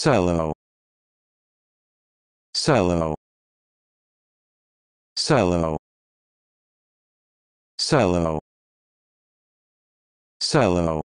silo silo silo silo silo